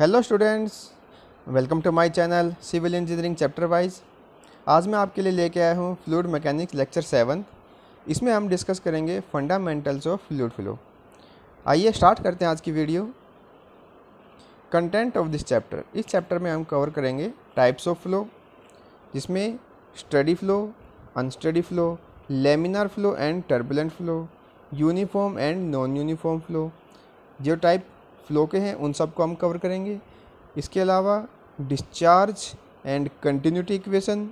Hello students welcome to my channel civil engineering chapter wise आज मैं आपके लिए लेके आया हूँ फ्लूड मैकेनिक्स लेक्चर सेवन इसमें हम डिस्कस करेंगे फंडामेंटल्स ऑफ फ्लूड फ्लो आइए स्टार्ट करते हैं आज की video content of this chapter इस चैप्टर में हम कवर करेंगे टाइप्स ऑफ फ्लो जिसमें steady flow unsteady flow laminar flow and turbulent flow uniform and non uniform flow जो टाइप फ्लो के हैं उन सब को हम कवर करेंगे इसके अलावा डिस्चार्ज एंड कंटिन्यूटी इक्वेशन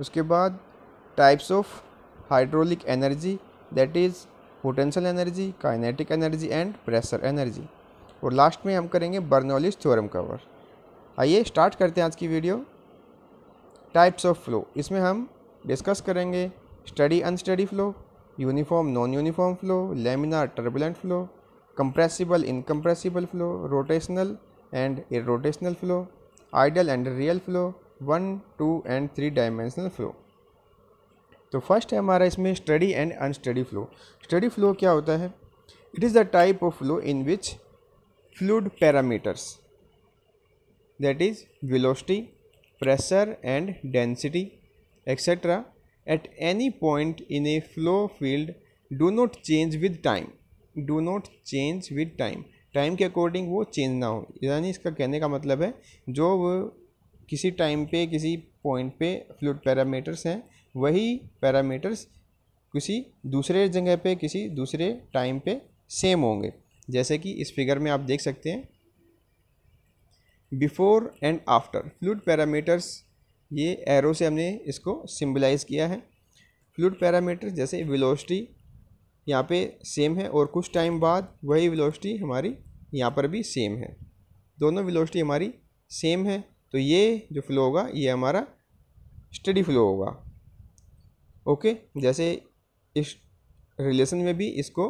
उसके बाद types of hydraulic energy that is potential energy kinetic energy and pressure energy और लास्ट में हम करेंगे बर्नोलिस थ्योरम कवर आइए स्टार्ट करते हैं आज की वीडियो टाइप्स ऑफ फ्लो इसमें हम डिस्कस करेंगे steady unsteady flow uniform non uniform flow laminar turbulent flow compressible incompressible flow rotational and irrotational flow ideal and real flow one two and three dimensional flow तो first है हमारा इसमें steady and unsteady flow steady flow क्या होता है it is the type of flow in which fluid parameters that is velocity pressure and density etcetera at any point in a flow field do not change with time do not change with time time के according वो change ना हो यानी इसका कहने का मतलब है जो किसी टाइम पे किसी पॉइंट पे फ्लूड पैरामीटर्स हैं वही पैरामीटर्स किसी दूसरे जगह पे किसी दूसरे टाइम पे सेम होंगे जैसे कि इस फिगर में आप देख सकते हैं before and after fluid parameters ये एरो से हमने इसको सिंबलाइज किया है फ्लूड पैरामीटर्स जैसे वेलोसिटी यहाँ पे सेम है और कुछ टाइम बाद वही विलोस्टी हमारी यहाँ पर भी सेम है दोनों विलोस्टी हमारी सेम है तो ये जो फ्लो होगा ये हमारा स्टडी फ्लो होगा ओके जैसे इस रिलेशन में भी इसको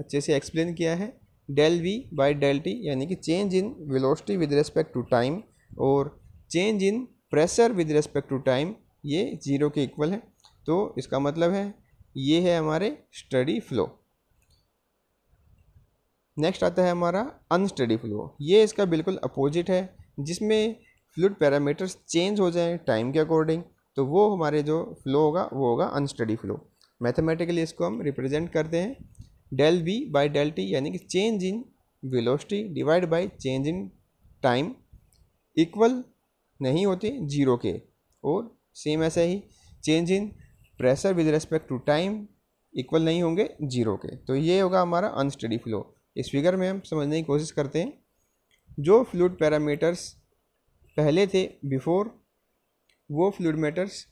अच्छे से एक्सप्लेन किया है del v by del t यानी कि change in velocity with respect to time और change in pressure with respect to time ये ज़ीरो के इक्वल है तो इसका मतलब है ये है हमारे स्टडी फ्लो नेक्स्ट आता है हमारा अनस्टडी फ्लो ये इसका बिल्कुल अपोजिट है जिसमें फ्लूड पैरामीटर्स चेंज हो जाए टाइम के अकॉर्डिंग तो वो हमारे जो फ्लो होगा वो होगा अनस्टडी फ्लो मैथमेटिकली इसको हम रिप्रेजेंट करते हैं del v by del t यानी कि change in velocity divide by change in time equal नहीं होते जीरो के और सेम ऐसा ही change in pressure with respect to time equal नहीं होंगे जीरो के तो ये होगा हमारा अनस्टडी फ्लो इस फिगर में हम समझने की कोशिश करते हैं जो फ्लूड पैरामीटर्स पहले थे बिफोर वो फ्लूड मैटर्स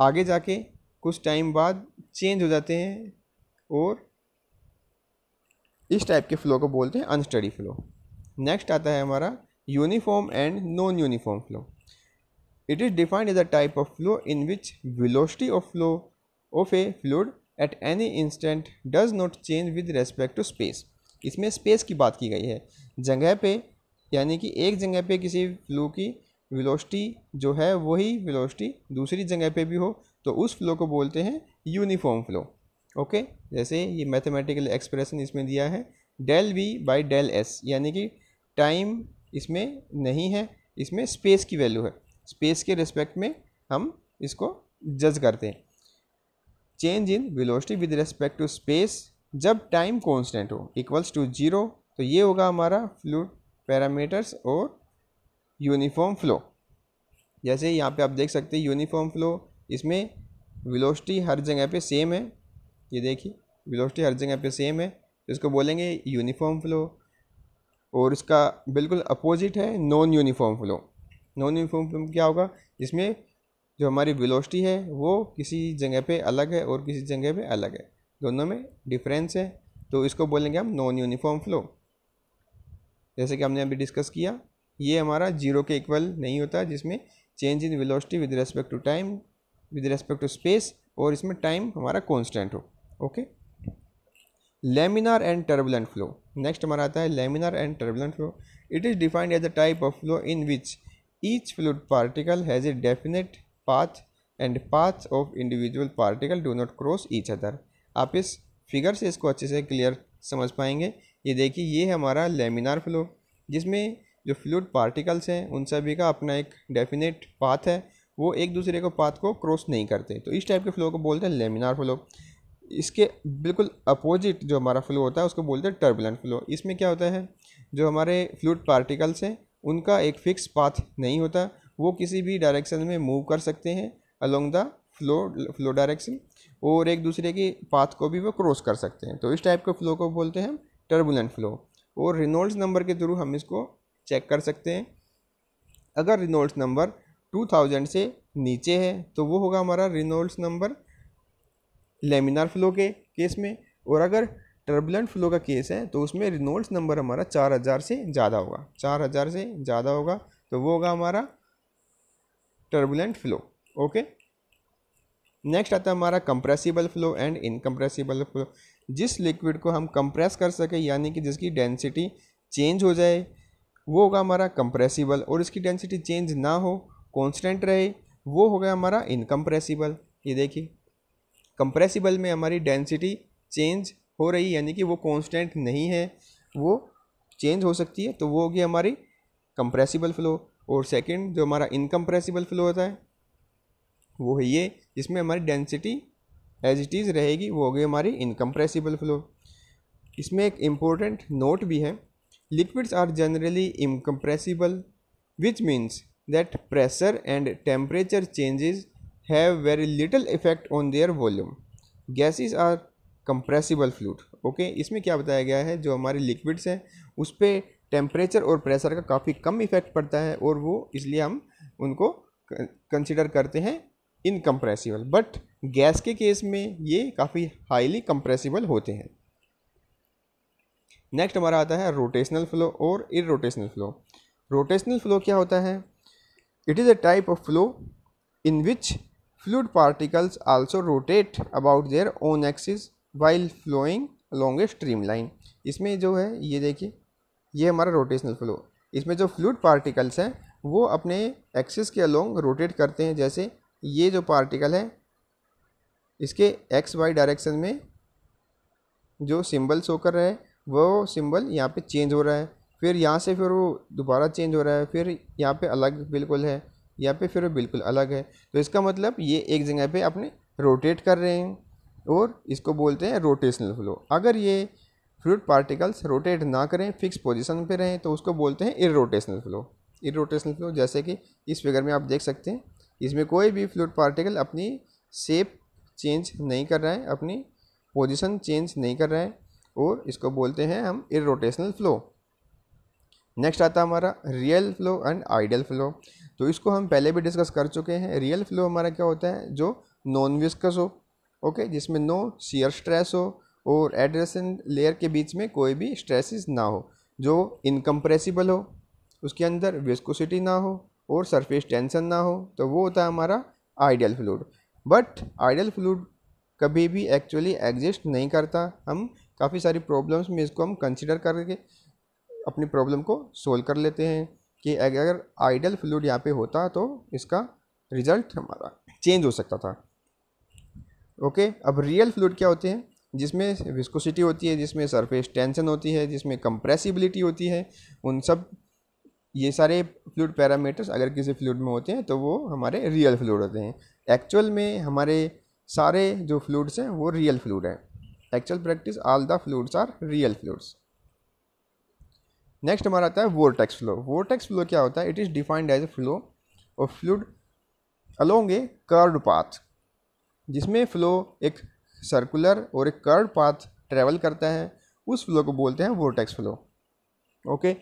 आगे जाके कुछ टाइम बाद चेंज हो जाते हैं और इस टाइप के फ़्लो को बोलते हैं अनस्टडी फ़्लो नेक्स्ट आता है हमारा uniform and non uniform flow It is defined as a type of flow in which velocity of flow of a fluid at any instant does not change with respect to space. इसमें space की बात की गई है जगह पे यानी कि एक जगह पे किसी फ्लो की वेलोसिटी जो है वही वेलोसिटी दूसरी जगह पे भी हो तो उस फ्लो को बोलते हैं यूनिफॉर्म फ्लो ओके जैसे ये मैथमेटिकल एक्सप्रेशन इसमें दिया है del v by del s यानी कि टाइम इसमें नहीं है इसमें स्पेस की वैल्यू है स्पेस के रिस्पेक्ट में हम इसको जज करते हैं change in velocity with respect to space जब टाइम कांस्टेंट हो इक्वल्स टू जीरो तो ये होगा हमारा फ्लू पैरामीटर्स और यूनिफॉर्म फ्लो जैसे यहाँ पे आप देख सकते हैं यूनिफॉर्म फ्लो इसमें वेलोसिटी हर जगह पे सेम है ये देखिए वेलोसिटी हर जगह पे सेम है तो इसको बोलेंगे यूनिफॉर्म फ्लो और इसका बिल्कुल अपोजिट है non uniform flow non uniform flow में क्या होगा इसमें जो हमारी विलोस्टी है वो किसी जगह पे अलग है और किसी जगह पे अलग है दोनों में डिफरेंस है तो इसको बोलेंगे हम नॉन यूनिफॉर्म फ्लो जैसे कि हमने अभी डिस्कस किया ये हमारा जीरो के इक्वल नहीं होता जिसमें change in velocity with respect to time with respect to space और इसमें टाइम हमारा कॉन्स्टेंट हो okay laminar and turbulent flow next हमारा आता है laminar and turbulent flow it is defined as a type of flow in which Each fluid particle has a definite path and path of individual particle do not cross each other आप इस figure से इसको अच्छे से clear समझ पाएंगे ये देखिए ये है हमारा लेमिनार फ्लो जिसमें जो फ्लूड पार्टिकल्स हैं उन सभी का अपना एक डेफिनेट पाथ है वो एक दूसरे को पाथ को क्रॉस नहीं करते तो इस टाइप के फ्लो को बोलते हैं लेमिनार फ्लो इसके बिल्कुल अपोजिट जो हमारा फ्लो होता है उसको बोलते हैं टर्बुलेंट फ्लो इसमें क्या होता है जो हमारे फ्लूड पार्टिकल्स हैं उनका एक फिक्स पाथ नहीं होता वो किसी भी डायरेक्शन में मूव कर सकते हैं along the flow flow direction और एक दूसरे के पाथ को भी वो क्रॉस कर सकते हैं तो इस टाइप के फ्लो को बोलते हैं हम टर्बुलेंट फ्लो और रिनोल्ड्स नंबर के थ्रू हम इसको चेक कर सकते हैं अगर रिनोल्ड्स नंबर 2000 से नीचे है तो वो होगा हमारा रिनोल्ड्स नंबर लेमिनार फ्लो के केस में और अगर टर्बुलेंट फ्लो का केस है तो उसमें रिनोल्ड्स नंबर हमारा चार हज़ार से ज़्यादा होगा चार हज़ार से ज़्यादा होगा तो वो होगा हमारा टर्बुलेंट फ्लो ओके नेक्स्ट आता है हमारा compressible flow and incompressible flow जिस लिक्विड को हम कंप्रेस कर सकें यानी कि जिसकी डेंसिटी चेंज हो जाए वो होगा हमारा कंप्रेसिबल और इसकी डेंसिटी चेंज ना हो कॉन्स्टेंट रहे वो हो गया हमारा इनकम्प्रेसिबल ये देखिए कंप्रेसिबल में हमारी डेंसिटी चेंज हो रही है यानी कि वो कॉन्स्टेंट नहीं है वो चेंज हो सकती है तो वो होगी हमारी कंप्रेसिबल फ़्लो और सेकंड जो हमारा इनकम्प्रेसिबल फ़्लो होता है वो है ये जिसमें हमारी डेंसिटी एज इट इज़ रहेगी वो होगी हमारी इनकम्प्रेसिबल फ़्लो इसमें एक इम्पोर्टेंट नोट भी है liquids are generally incompressible which means that pressure and temperature changes have very little effect on their volume gases are compressible fluid okay इसमें क्या बताया गया है जो हमारे लिक्विड्स हैं उस पर टेम्परेचर और प्रेशर का काफ़ी कम इफेक्ट पड़ता है और वो इसलिए हम उनको कंसिडर करते हैं इनकम्प्रेसिबल बट गैस के केस में ये काफ़ी हाईली कंप्रेसिबल होते हैं नेक्स्ट हमारा आता है रोटेशनल फ्लो और इरोटेशनल फ्लो रोटेशनल फ्लो क्या होता है it is a type of flow in which fluid particles also rotate about their own axis while flowing along a stream line इसमें जो है ये देखिए ये हमारा रोटेशनल फ्लो इसमें जो फ्लूड पार्टिकल्स हैं वो अपने एक्सिस के अलोंग रोटेट करते हैं जैसे ये जो पार्टिकल है इसके एक्स वाई डायरेक्शन में जो सिंबल शो कर रहा है वो सिंबल यहाँ पे चेंज हो रहा है फिर यहाँ से फिर वो दोबारा चेंज हो रहा है फिर यहाँ पे अलग बिल्कुल है यहाँ पे फिर वो बिल्कुल अलग है तो इसका मतलब ये एक जगह पे अपने रोटेट कर रहे हैं और इसको बोलते हैं रोटेशनल फ्लो अगर ये फ्लूड पार्टिकल्स रोटेट ना करें फिक्स पोजीशन पे रहें तो उसको बोलते हैं इरोटेशनल फ्लो इरोटेशनल फ्लो जैसे कि इस फिगर में आप देख सकते हैं इसमें कोई भी फ्लूड पार्टिकल अपनी शेप चेंज नहीं कर रहा है अपनी पोजीशन चेंज नहीं कर रहा है और इसको बोलते हैं हम इरोटेशनल फ्लो नेक्स्ट आता हमारा real flow and ideal flow तो इसको हम पहले भी डिस्कस कर चुके हैं रियल फ्लो हमारा क्या होता है जो नॉन विस्कस हो ओके जिसमें नो सीयर स्ट्रेस हो और एड्रेसन लेयर के बीच में कोई भी स्ट्रेसेस ना हो जो इनकम्प्रेसिबल हो उसके अंदर विस्कोसिटी ना हो और सरफेस टेंशन ना हो तो वो होता है हमारा ideal fluid but ideal fluid कभी भी एक्चुअली एग्जिस्ट नहीं करता हम काफ़ी सारी प्रॉब्लम्स में इसको हम कंसिडर करके अपनी प्रॉब्लम को सोल्व कर लेते हैं कि अगर आइडियल फ्लूड यहाँ पे होता तो इसका रिज़ल्ट हमारा चेंज हो सकता था ओके अब रियल फ्लूड क्या होते हैं जिसमें विस्कोसिटी होती है जिसमें सरफेस टेंशन होती है जिसमें कंप्रेसिबिलिटी होती है उन सब ये सारे फ्लूड पैरामीटर्स अगर किसी फ्लूड में होते हैं तो वो हमारे रियल फ्लूड होते हैं एक्चुअल में हमारे सारे जो फ्लूड्स हैं वो रियल फ्लूड हैं actual practice all the fluids are real fluids next हमारा आता है वोटेक्स फ्लो वोटेक्स फ्लो क्या होता है it is defined as a flow और fluid along a curve path जिसमें फ़्लो एक सर्कुलर और एक कर्व पाथ ट्रेवल करता है उस फ्लो को बोलते हैं वोटेक्स फ्लो ओके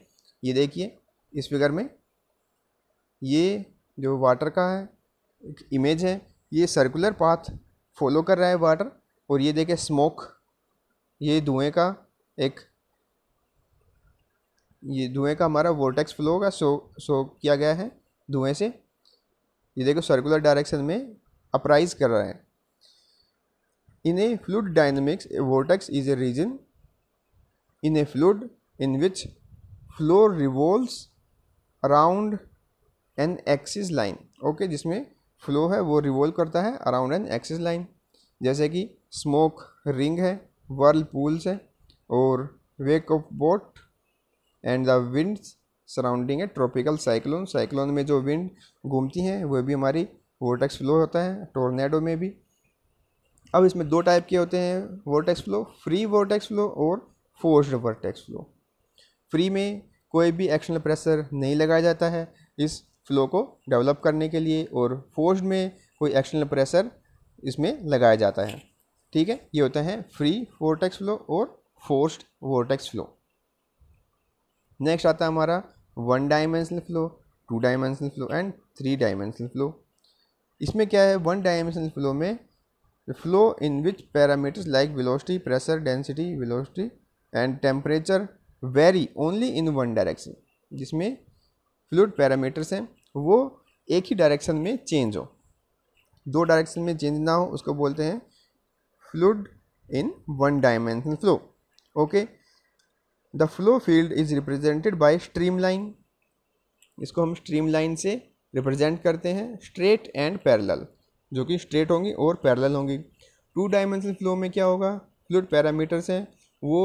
ये देखिए इस फिगर में ये जो वाटर का है एक इमेज है ये सर्कुलर पाथ फॉलो कर रहा है वाटर और ये देखें स्मोक ये धुएँ का एक ये धुएँ का हमारा वोटेक्स फ्लो का शो शो किया गया है धुएँ से ये देखो सर्कुलर डायरेक्शन में अपराइज कर रहा है in a fluid dynamics, a vortex is a region in a fluid in which flow revolves around an axis line okay जिसमें फ्लो है वो रिवोल्व करता है अराउंड एन एक्सिस लाइन जैसे कि स्मोक रिंग है वर्ल पूल्स है और wake of boat and the winds surrounding है ट्रॉपिकल साइक्लोन साइक्लोन में जो विंड घूमती हैं वह भी हमारी वोटेक्स फ्लो होता है टोर्नेडो में भी अब इसमें दो टाइप के होते हैं vortex flow free vortex flow और फोर्स्ड वोटेक्स फ्लो फ्री में कोई भी एक्शनल प्रेशर नहीं लगाया जाता है इस फ्लो को डेवलप करने के लिए और फोर्स्ड में कोई एक्शनल प्रेशर इसमें लगाया जाता है ठीक है ये होता है फ्री वोटेक्स फ्लो और फोर्स्ड वोटेक्स फ्लो नेक्स्ट आता है हमारा one dimensional flow two dimensional flow and three dimensional flow इसमें क्या है वन डायमेंशनल फ्लो में the flow in which parameters like velocity, pressure, density, velocity and temperature vary only in one direction जिसमें fluid parameters हैं वो एक ही direction में change हो दो डायरेक्शन में चेंज ना हो उसको बोलते हैं fluid in one dimension flow okay the flow field is represented by stream line इसको हम स्ट्रीम लाइन से रिप्रेजेंट करते हैं स्ट्रेट एंड पैरेलल जो कि स्ट्रेट होंगी और पैरेलल होंगी टू डायमेंशनल फ्लो में क्या होगा फ्लूड पैरामीटर्स हैं वो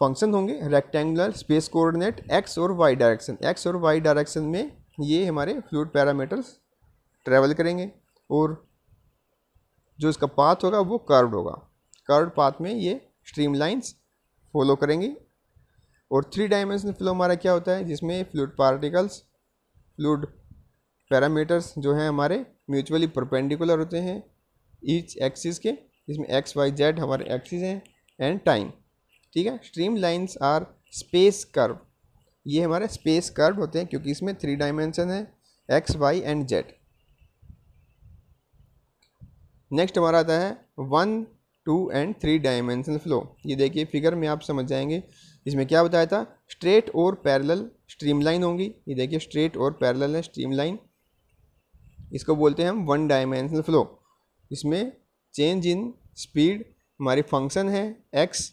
फंक्शन होंगे रेक्टेंगुलर स्पेस कोऑर्डिनेट एक्स और वाई डायरेक्शन एक्स और वाई डायरेक्शन में ये हमारे फ्लूड पैरामीटर्स ट्रेवल करेंगे और जो इसका पाथ होगा वो कर्व्ड होगा कर्व्ड पाथ में ये स्ट्रीम लाइन्स फॉलो करेंगी और थ्री डायमेंशनल फ्लो हमारा क्या होता है जिसमें फ्लूड पार्टिकल्स फ्लूड पैरामीटर्स जो हैं हमारे म्यूचुअली परपेंडिकुलर होते हैं ईच एक्सिस के इसमें एक्स वाई जेड हमारे एक्सिस हैं एंड टाइम ठीक है stream lines are space curve ये हमारे स्पेस कर्व होते हैं क्योंकि इसमें थ्री डायमेंशन है X Y and Z next हमारा आता है one two and three dimensional flow ये देखिए फिगर में आप समझ जाएंगे इसमें क्या बताया था स्ट्रेट और पैरेलल लाइन होंगी ये देखिए स्ट्रेट और पैरेलल है स्ट्रीम लाइन इसको बोलते हैं हम वन डायमेंशनल फ्लो इसमें चेंज इन स्पीड हमारी फंक्शन है एक्स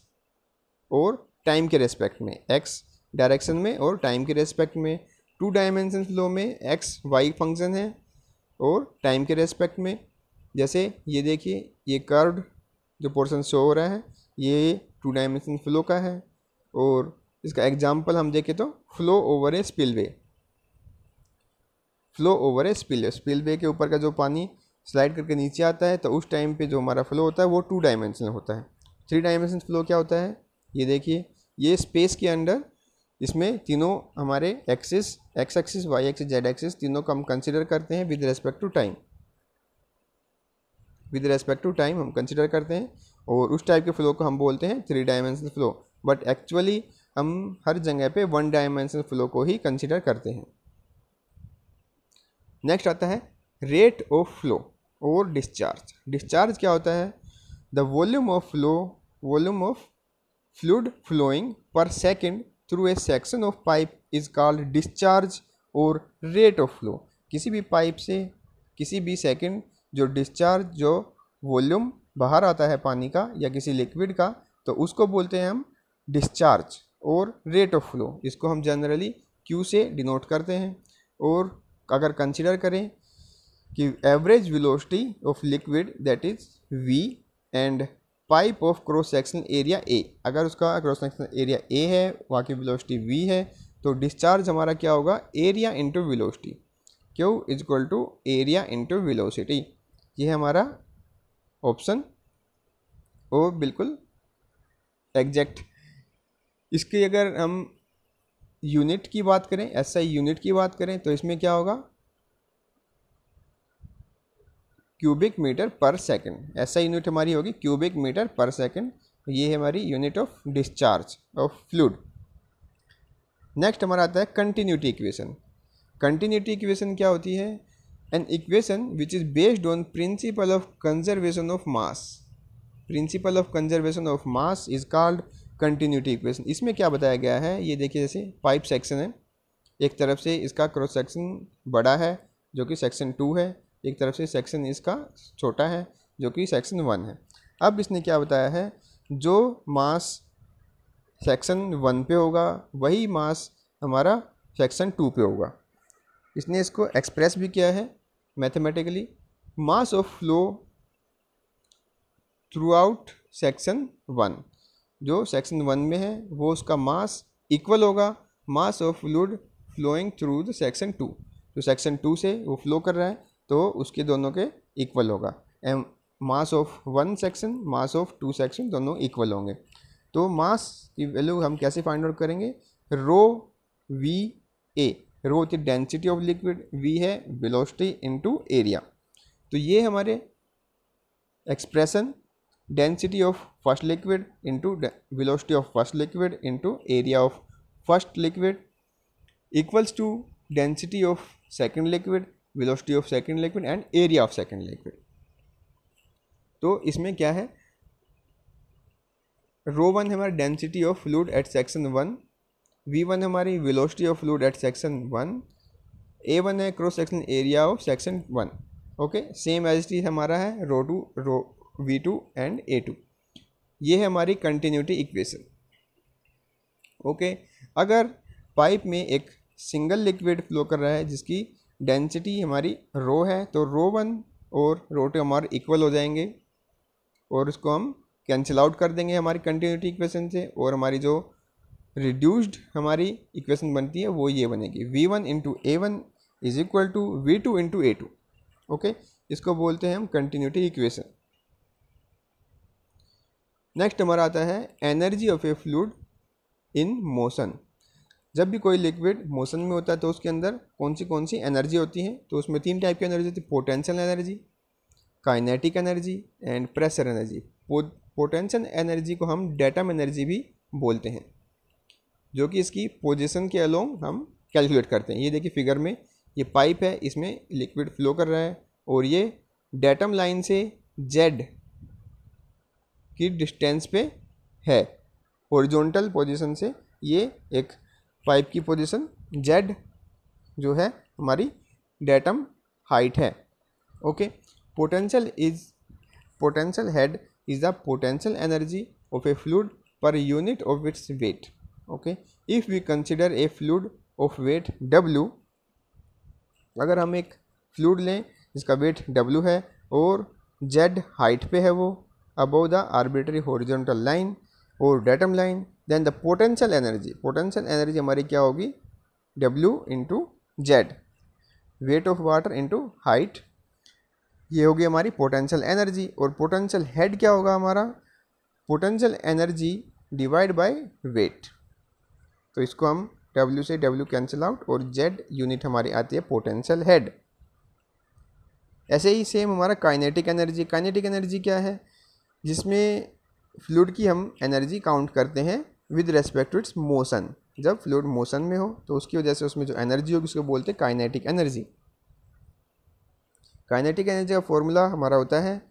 और टाइम के रेस्पेक्ट में एक्स डायरेक्शन में और टाइम के रेस्पेक्ट में टू डायमेंशन फ्लो में एक्स वाई फंक्शन है और टाइम के रेस्पेक्ट में जैसे ये देखिए ये कर्व जो पोर्शन शो हो रहा है ये टू डायमेंशन फ्लो का है और इसका एग्जाम्पल हम देखें तो flow over a spillway flow over a spill spillway के ऊपर का जो पानी स्लाइड करके नीचे आता है तो उस टाइम पे जो हमारा फ्लो होता है वो टू डायमेंशनल होता है थ्री डायमेंशनल फ्लो क्या होता है ये देखिए ये स्पेस के अंडर इसमें तीनों हमारे axis X axis Y axis Z axis तीनों को हम कंसिडर करते हैं with respect to time with respect to time हम कंसिडर करते हैं और उस टाइप के फ्लो को हम बोलते हैं three dimensional flow but actually हम हर जगह पे वन डायमेंशनल फ्लो को ही कंसिडर करते हैं नेक्स्ट आता है रेट ऑफ फ्लो और डिस्चार्ज डिस्चार्ज क्या होता है the volume of flow volume of fluid flowing per second through a section of pipe is called discharge और रेट ऑफ फ्लो किसी भी पाइप से किसी भी सेकेंड जो डिस्चार्ज जो वॉल्यूम बाहर आता है पानी का या किसी लिक्विड का तो उसको बोलते हैं हम डिस्चार्ज और रेट ऑफ फ्लो इसको हम जनरली क्यू से डिनोट करते हैं और अगर कंसिडर करें कि average velocity of liquid that is V and pipe of cross section area A अगर उसका क्रॉस सेक्शन एरिया ए है वहाँ की विलोसिटी वी है तो डिस्चार्ज हमारा क्या होगा area into velocity Q is equal to area into velocity ये है हमारा ऑप्शन ओ बिल्कुल एग्जैक्ट इसकी अगर हम यूनिट की बात करें SI यूनिट की बात करें तो इसमें क्या होगा cubic metre per second SI unit हमारी होगी क्यूबिक मीटर पर सेकंड ये है हमारी unit of discharge of fluid next हमारा आता है कंटिन्यूटी इक्वेशन कंटिन्यूटी इक्वेशन क्या होती है an equation which is based on principle of conservation of mass principle of conservation of mass is called continuity equation इसमें क्या बताया गया है ये देखिए जैसे पाइप सेक्शन है एक तरफ से इसका क्रॉस सेक्शन बड़ा है जो कि सेक्शन टू है एक तरफ से सेक्शन इसका छोटा है जो कि सेक्शन वन है अब इसने क्या बताया है जो मास सेक्शन वन पे होगा वही मास हमारा सेक्शन टू पे होगा इसने इसको एक्सप्रेस भी किया है mathematically mass of flow through out section one जो सेक्शन वन में है वो उसका मास इक्वल होगा mass of fluid flowing through the section two तो सेक्शन टू से वो फ्लो कर रहा है तो उसके दोनों के इक्वल होगा M mass of one section mass of two section दोनों इक्वल होंगे तो मास की वैल्यू हम कैसे फाइंड आउट करेंगे रो वी ए रो होती है डेंसिटी ऑफ लिक्विड वी है वेलोसिटी इनटू एरिया तो ये हमारे expression density of first liquid into velocity of first liquid into area of first liquid equals to density of second liquid velocity of second liquid and area of second liquid तो इसमें क्या है rho one हमारा density of fluid at section one V one हमारी velocity of fluid at section one A one है cross section area of section one okay same as it is हमारा है rho two rho V two and A two ये है हमारी continuity equation okay अगर pipe में एक single liquid flow कर रहा है जिसकी डेंसिटी हमारी रो है तो रो वन और रो टू हमारे इक्वल हो जाएंगे और उसको हम कैंसिल आउट कर देंगे हमारी कंटिन्यूटी इक्वेशन से और हमारी जो रिड्यूस्ड हमारी इक्वेशन बनती है वो ये बनेगी V one into A one is equal to V two into A two okay इसको बोलते हैं हम कंटिन्यूटी इक्वेशन नेक्स्ट हमारा आता है energy of a fluid in motion जब भी कोई लिक्विड मोशन में होता है तो उसके अंदर कौन सी कौन सी एनर्जी होती है तो उसमें तीन टाइप की एनर्जी होती है potential energy kinetic energy and pressure energy potential energy को हम डेटम एनर्जी भी बोलते हैं जो कि इसकी पोजिशन के अलोंग हम कैलकुलेट करते हैं ये देखिए फिगर में ये पाइप है इसमें लिक्विड फ्लो कर रहा है और ये डेटम लाइन से जेड की डिस्टेंस पे है हॉरिजॉन्टल पोजीशन से ये एक पाइप की पोजीशन जेड जो है हमारी डेटम हाइट है okay potential is potential head is the potential energy of a fluid per unit of its weight okay if we consider a fluid of weight W अगर हम एक fluid लें जिसका wait W है और Z height पे है वो above the arbitrary horizontal line or datum line then the potential energy potential energy हमारी क्या होगी W into Z weight of water into height ये होगी हमारी पोटेंशियल एनर्जी और पोटेंशियल हेड क्या होगा हमारा potential energy divide by weight तो इसको हम W से W कैंसिल आउट और Z यूनिट हमारी आती है पोटेंशियल हेड ऐसे ही सेम हमारा काइनेटिक एनर्जी काइनेटिक एनर्जी क्या है जिसमें फ्लूड की हम एनर्जी काउंट करते हैं with respect to its motion जब फ्लूड मोशन में हो तो उसकी वजह से उसमें जो एनर्जी होगी उसको बोलते हैं काइनेटिक एनर्जी काइनेटिक एनर्जी का फॉर्मूला हमारा होता है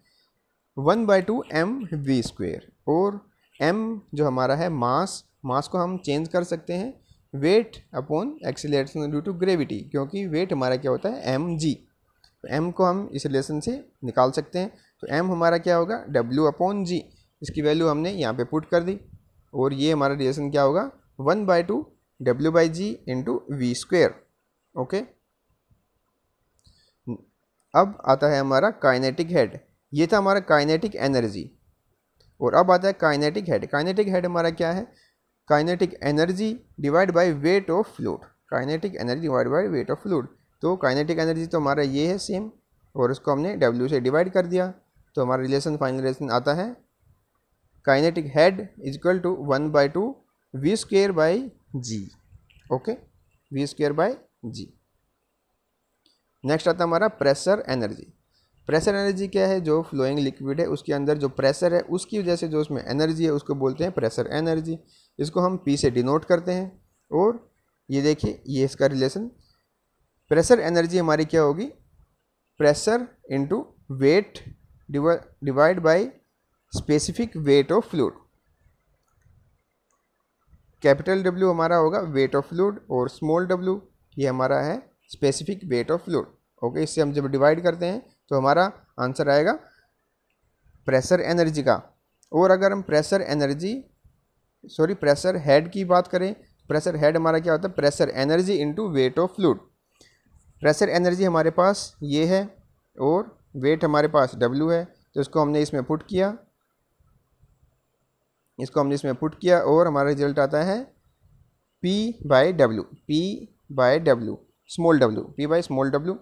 one by two M V square और एम जो हमारा है मास मास को हम चेंज कर सकते हैं weight upon acceleration due to gravity क्योंकि वेट हमारा क्या होता है एम जी तो एम को हम इस रिलेशन से निकाल सकते हैं तो एम हमारा क्या होगा डब्ल्यू अपॉन जी इसकी वैल्यू हमने यहाँ पे पुट कर दी और ये हमारा रिलेशन क्या होगा one by two W by G into V square okay अब आता है हमारा काइनेटिक हेड ये था हमारा काइनेटिक एनर्जी और अब आता है काइनेटिक हेड काइनेटिक हेड हमारा क्या है kinetic energy divide by weight of fluid kinetic energy divide by weight of fluid तो काइनेटिक एनर्जी तो हमारा ये है सेम और उसको हमने डब्ल्यू से डिवाइड कर दिया तो हमारा रिलेशन फाइनल रिलेशन आता है kinetic head is equal to one by two V square by G okay V square by G next आता है हमारा प्रेशर एनर्जी प्रेशर एनर्जी क्या है जो फ्लोइंग लिक्विड है उसके अंदर जो प्रेशर है उसकी वजह से जो उसमें एनर्जी है उसको बोलते हैं प्रेशर एनर्जी इसको हम पी से डिनोट करते हैं और ये देखिए ये इसका रिलेशन प्रेशर एनर्जी हमारी क्या होगी pressure into weight divide by specific weight of fluid capital W हमारा होगा वेट ऑफ फ्लूड और स्मॉल W ये हमारा है specific weight of fluid okay इससे हम जब डिवाइड करते हैं तो हमारा आंसर आएगा प्रेशर एनर्जी का और अगर हम pressure energy sorry pressure head की बात करें प्रेशर हेड हमारा क्या होता है pressure energy into weight of fluid pressure energy हमारे पास ये है और वेट हमारे पास W है तो इसको हमने इसमें पुट किया इसको हमने इसमें पुट किया और हमारा रिजल्ट आता है P by W P by W small W P by small W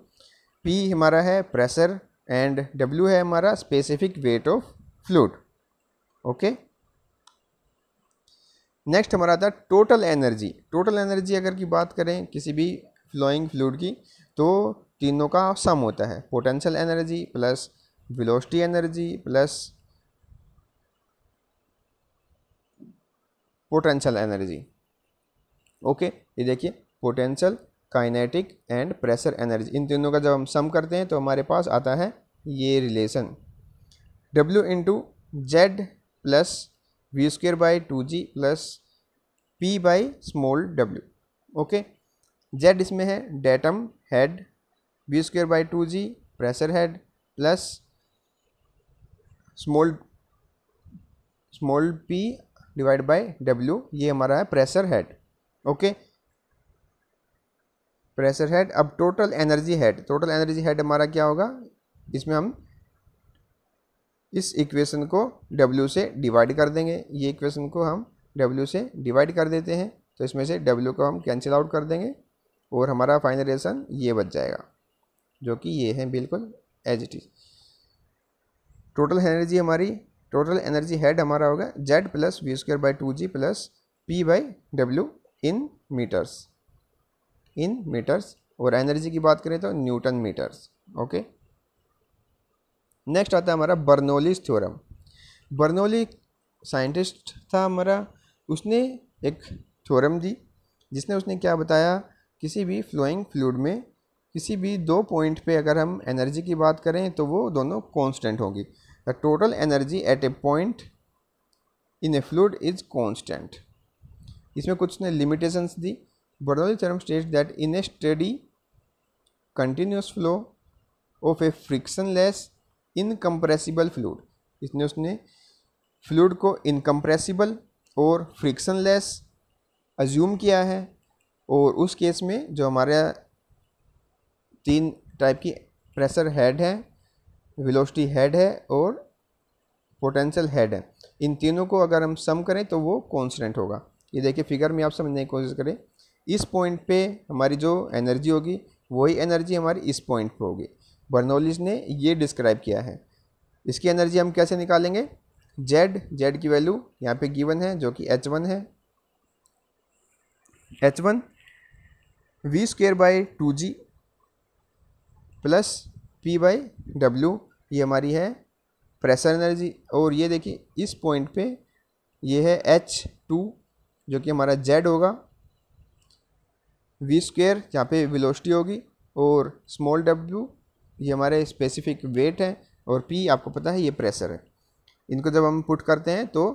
P हमारा है प्रेशर एंड डब्ल्यू है हमारा specific weight of fluid okay next हमारा आता है टोटल एनर्जी टोटल एनर्जी अगर की बात करें किसी भी फ्लोइंग फ्लूड की तो तीनों का सम होता है potential energy plus velocity energy plus potential energy okay ये देखिए potential kinetic and pressure energy इन तीनों का जब हम सम करते हैं तो हमारे पास आता है ये relation W into Z plus V square by two G plus P by small W okay Z इसमें है datum head B square by two G pressure head plus small small P divide by W ये हमारा है pressure head okay pressure head अब total energy head total energy head हमारा क्या होगा इसमें हम इस इक्वेशन को W से डिवाइड कर देंगे ये इक्वेशन को हम W से डिवाइड कर देते हैं तो इसमें से W को हम कैंसिल आउट कर देंगे और हमारा फाइनल रेशन ये बच जाएगा जो कि ये है बिल्कुल as it is total energy हमारी टोटल एनर्जी हेड हमारा होगा Z plus V square by two G plus P by W in metres in metres और एनर्जी की बात करें तो न्यूटन मीटर्स ओके नेक्स्ट आता है हमारा बर्नोलीस थ्योरम बर्नोली साइंटिस्ट था हमारा उसने एक थ्योरम दी जिसने उसने क्या बताया किसी भी फ्लोइंग फ्लूड में किसी भी दो पॉइंट पे अगर हम एनर्जी की बात करें तो वो दोनों कांस्टेंट होगी the total energy at a point in a fluid is constant इसमें कुछ ने लिमिटेशंस दी Bernoulli theorem state that in a steady continuous flow of a less incompressible fluid इसने उसने फ्लूड को इनकम्प्रेसिबल और लेस अज्यूम किया है और उस केस में जो हमारा तीन टाइप की प्रेशर हेड है वेलोसिटी हेड है और पोटेंशियल हेड है इन तीनों को अगर हम सम करें तो वो कॉन्सटेंट होगा ये देखिए फिगर में आप समझने की कोशिश करें इस पॉइंट पे हमारी जो एनर्जी होगी वही एनर्जी हमारी इस पॉइंट पे होगी बर्नोलिस ने ये डिस्क्राइब किया है इसकी एनर्जी हम कैसे निकालेंगे जेड जेड की वैल्यू यहाँ पे गिवन है जो कि एच वन है H one V square by two G plus P by W ये हमारी है प्रेशर एनर्जी और ये देखिए इस पॉइंट पे ये है एच टू जो कि हमारा जेड होगा वी स्क्वेयर यहाँ पे वेलोसिटी होगी और स्मॉल डब्ल्यू ये हमारे स्पेसिफिक वेट है और पी आपको पता है ये प्रेशर है इनको जब हम पुट करते हैं तो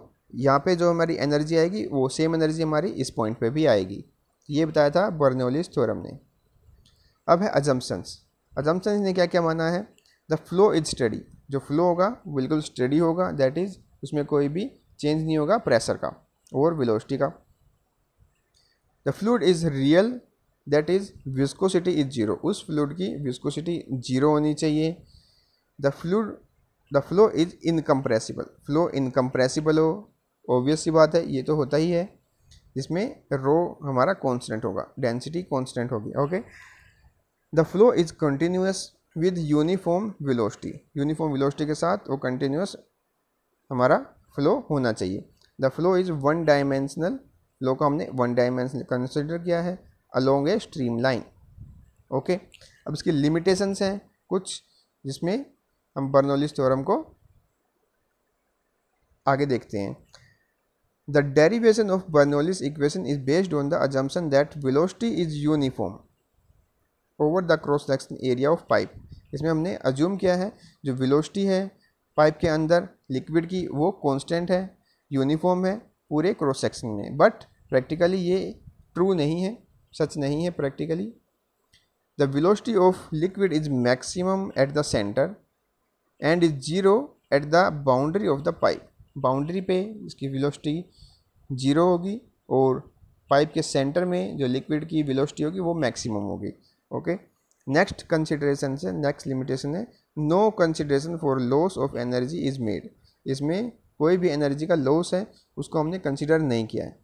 यहाँ पे जो हमारी एनर्जी आएगी वो सेम एनर्जी हमारी इस पॉइंट पे भी आएगी ये बताया था बर्नोलिस थ्योरम ने अब है अजम्पसन्स अजम्पन ने क्या क्या माना है द फ्लो इज स्टडी जो फ्लो होगा बिल्कुल स्टडी होगा दैट इज़ उसमें कोई भी चेंज नहीं होगा प्रेशर का और विलोस्टी का the fluid is real that is viscosity is zero उस फ्लूड की विस्कोसिटी जीरो होनी चाहिए the fluid the flow is incompressible flow incompressible हो ऑब्वियस सी बात है ये तो होता ही है जिसमें रो हमारा कॉन्सटेंट होगा डेंसिटी कॉन्सटेंट होगी okay the flow is continuous with uniform velocity uniform velocity के साथ वो कंटिन्यूस हमारा फ्लो होना चाहिए the flow is one dimensional flow को हमने वन डायमेंशनल कंसिडर किया है along a stream line okay अब इसकी लिमिटेशंस हैं कुछ जिसमें हम बर्नोलिस थ्योरम को आगे देखते हैं the derivation of Bernoulli's equation is based on the assumption that velocity is uniform over the cross section area of pipe इसमें हमने अज्यूम किया है जो विलोस्टी है पाइप के अंदर लिक्विड की वो कॉन्स्टेंट है यूनिफॉर्म है पूरे क्रॉस सेक्शन में बट प्रैक्टिकली ये ट्रू नहीं है सच नहीं है practically the velocity of liquid is maximum at the centre and is zero at the boundary of the pipe boundary पे इसकी विलोस्टी जीरो होगी और पाइप के सेंटर में जो लिक्विड की विलोस्टी होगी वो मैक्सिमम होगी ओके नेक्स्ट कंसिडरेशन से नेक्स्ट लिमिटेशन है no consideration for loss of energy is made इसमें कोई भी एनर्जी का लॉस है उसको हमने कंसिडर नहीं किया है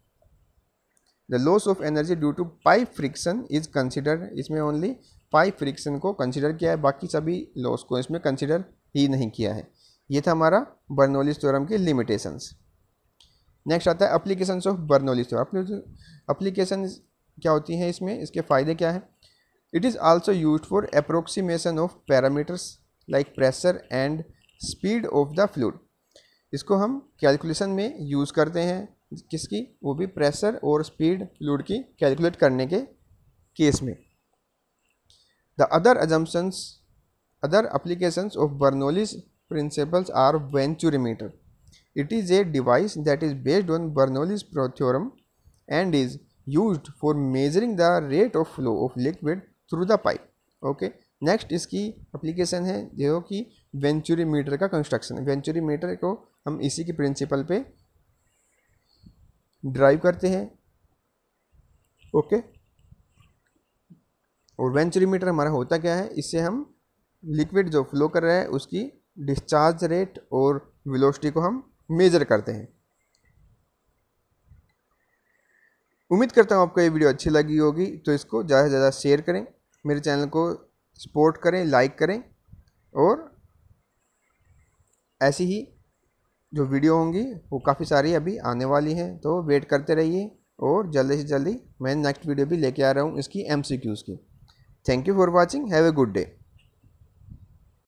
the loss of energy due to pipe friction is consider इसमें ओनली पाइप फ्रिक्शन को कंसिडर किया है बाकी सभी लॉस को इसमें कंसिडर ही नहीं किया है ये था हमारा बर्नोलिस थ्योरम के लिमिटेशंस नेक्स्ट आता है application of Bernoulli's theorem application क्या होती हैं इसमें इसके फ़ायदे क्या हैं It is also used for approximation of parameters like pressure and speed of the fluid. इसको हम कैलकुलेशन में यूज़ करते हैं किसकी वो भी प्रेशर और स्पीड फ्लूड की कैलकुलेट करने के केस में the other assumptions other applications of Bernoulli's principles are venturimeter it is a device that is based on bernoulli's theorem and is used for measuring the rate of flow of liquid through the pipe okay next इसकी application है जो कि venturi meter का construction है venturi meter को हम इसी के प्रिंसिपल पे ड्राइव करते हैं ओके और वेंचुरी मीटर हमारा होता क्या है इससे हम लिक्विड जो फ्लो कर रहा है उसकी डिस्चार्ज रेट और वेलोसिटी को हम मेजर करते हैं उम्मीद करता हूँ आपको ये वीडियो अच्छी लगी होगी तो इसको ज़्यादा से ज़्यादा शेयर करें मेरे चैनल को सपोर्ट करें लाइक करें और ऐसी ही जो वीडियो होंगी वो काफ़ी सारी अभी आने वाली हैं तो वेट करते रहिए और जल्दी से जल्दी मैं नेक्स्ट वीडियो भी लेके आ रहा हूँ इसकी एम की thank you for watching have a good day